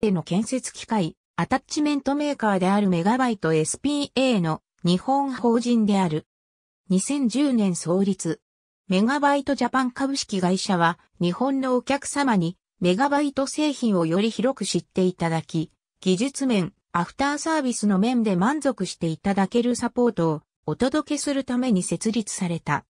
への建設機械、アタッチメントメーカーであるメガバイト SPA の日本法人である。2010年創立。メガバイトジャパン株式会社は日本のお客様にメガバイト製品をより広く知っていただき、技術面、アフターサービスの面で満足していただけるサポートをお届けするために設立された。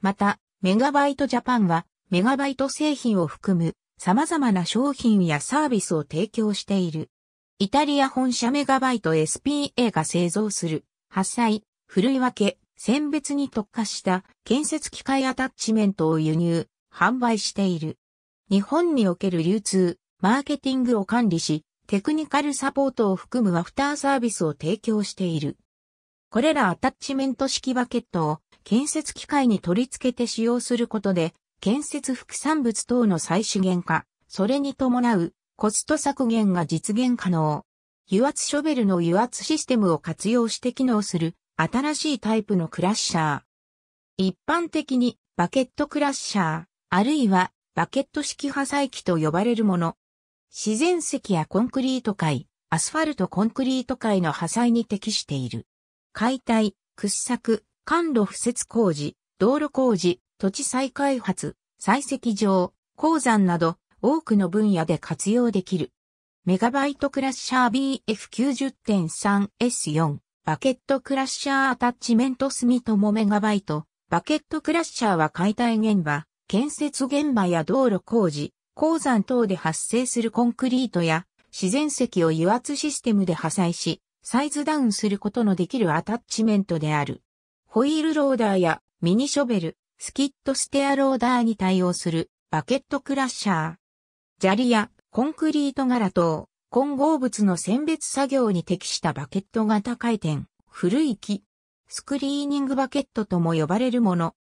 また、メガバイトジャパンはメガバイト製品を含む様々な商品やサービスを提供している。イタリア本社メガバイト SPA が製造する、発災、古い分け、選別に特化した建設機械アタッチメントを輸入、販売している。日本における流通、マーケティングを管理し、テクニカルサポートを含むアフターサービスを提供している。これらアタッチメント式バケットを建設機械に取り付けて使用することで建設副産物等の再資源化、それに伴うコスト削減が実現可能。油圧ショベルの油圧システムを活用して機能する新しいタイプのクラッシャー。一般的にバケットクラッシャー、あるいはバケット式破砕機と呼ばれるもの。自然石やコンクリート界、アスファルトコンクリート界の破砕に適している。解体、掘削、管路敷設工事、道路工事、土地再開発、採石場、鉱山など多くの分野で活用できる。メガバイトクラッシャー BF90.3S4 バケットクラッシャーアタッチメント住友メガバイトバケットクラッシャーは解体現場、建設現場や道路工事、鉱山等で発生するコンクリートや自然石を油圧システムで破砕し、サイズダウンすることのできるアタッチメントである。ホイールローダーやミニショベル、スキットステアローダーに対応するバケットクラッシャー。砂利やコンクリート柄等、混合物の選別作業に適したバケット型回転、古い木、スクリーニングバケットとも呼ばれるもの。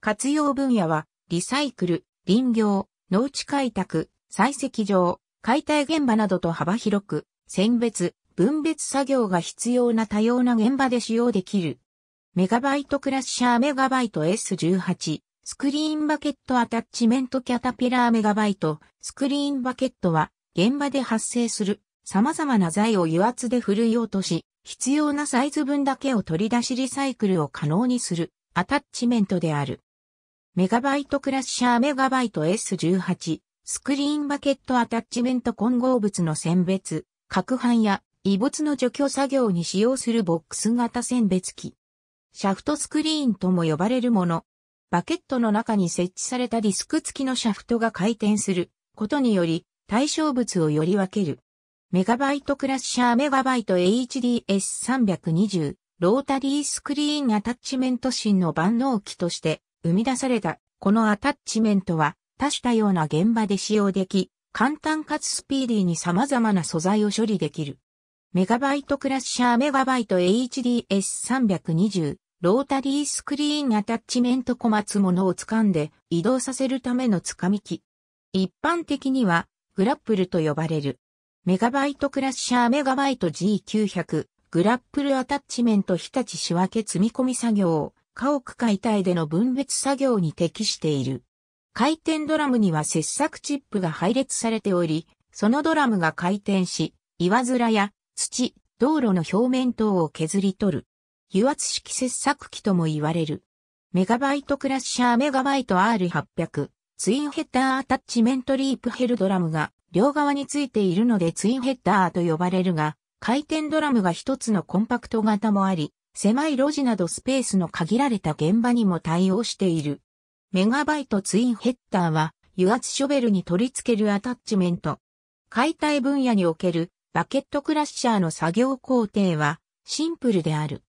活用分野は、リサイクル、林業、農地開拓、採石場、解体現場などと幅広く、選別、分別作業が必要な多様な現場で使用できるメガバイトクラッシャーメガバイト S18、スクリーンバケットアタッチメントキャタピラーメガバイト、スクリーンバケットは、現場で発生する様々な材を油圧で振るい落とし、必要なサイズ分だけを取り出しリサイクルを可能にするアタッチメントである。メガバイトクラッシャーメガバイト S18、スクリーンバケットアタッチメント混合物の選別、攪拌や異物の除去作業に使用するボックス型選別機。シャフトスクリーンとも呼ばれるもの。バケットの中に設置されたディスク付きのシャフトが回転することにより対象物をより分ける。メガバイトクラッシャーメガバイト HDS320 ロータリースクリーンアタッチメント芯の万能機として生み出されたこのアタッチメントは多種多様な現場で使用でき、簡単かつスピーディーに様々な素材を処理できる。メガバイトクラッシャーメガバイト HDS320 ロータリースクリーンアタッチメント小松物を掴んで移動させるための掴み機。一般的にはグラップルと呼ばれる。メガバイトクラッシャーメガバイト G900 グラップルアタッチメント日立仕分け積み込み作業、を家屋解体での分別作業に適している。回転ドラムには切削チップが配列されており、そのドラムが回転し、岩面や土、道路の表面等を削り取る。油圧式切削機とも言われる。メガバイトクラッシャーメガバイト R800 ツインヘッダーアタッチメントリープヘルドラムが両側についているのでツインヘッダーと呼ばれるが、回転ドラムが一つのコンパクト型もあり、狭い路地などスペースの限られた現場にも対応している。メガバイトツインヘッダーは油圧ショベルに取り付けるアタッチメント。解体分野におけるバケットクラッシャーの作業工程はシンプルである。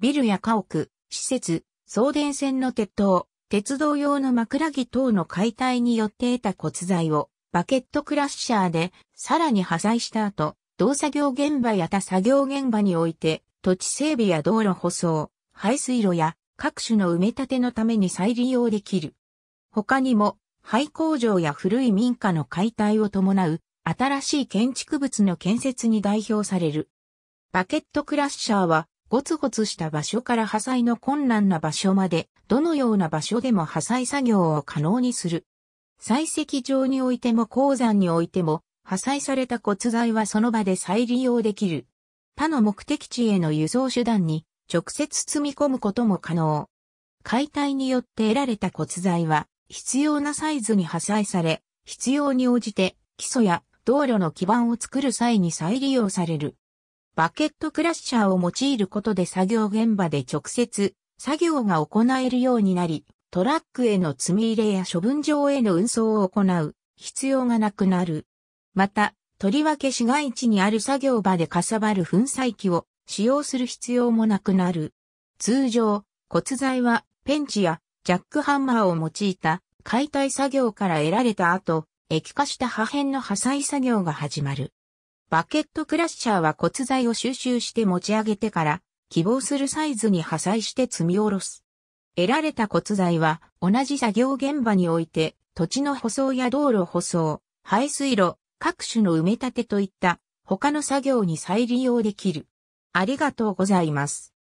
ビルや家屋、施設、送電線の鉄塔、鉄道用の枕木等の解体によって得た骨材をバケットクラッシャーでさらに破砕した後、同作業現場や他作業現場において土地整備や道路舗装、排水路や各種の埋め立てのために再利用できる。他にも廃工場や古い民家の解体を伴う新しい建築物の建設に代表される。バケットクラッシャーはゴツゴツした場所から破砕の困難な場所まで、どのような場所でも破砕作業を可能にする。採石場においても鉱山においても、破砕された骨材はその場で再利用できる。他の目的地への輸送手段に直接積み込むことも可能。解体によって得られた骨材は必要なサイズに破砕され、必要に応じて基礎や道路の基盤を作る際に再利用される。バケットクラッシャーを用いることで作業現場で直接作業が行えるようになり、トラックへの積み入れや処分場への運送を行う必要がなくなる。また、とりわけ市街地にある作業場でかさばる粉砕機を使用する必要もなくなる。通常、骨材はペンチやジャックハンマーを用いた解体作業から得られた後、液化した破片の破砕作業が始まる。バケットクラッシャーは骨材を収集して持ち上げてから、希望するサイズに破砕して積み下ろす。得られた骨材は、同じ作業現場において、土地の舗装や道路舗装、排水路、各種の埋め立てといった、他の作業に再利用できる。ありがとうございます。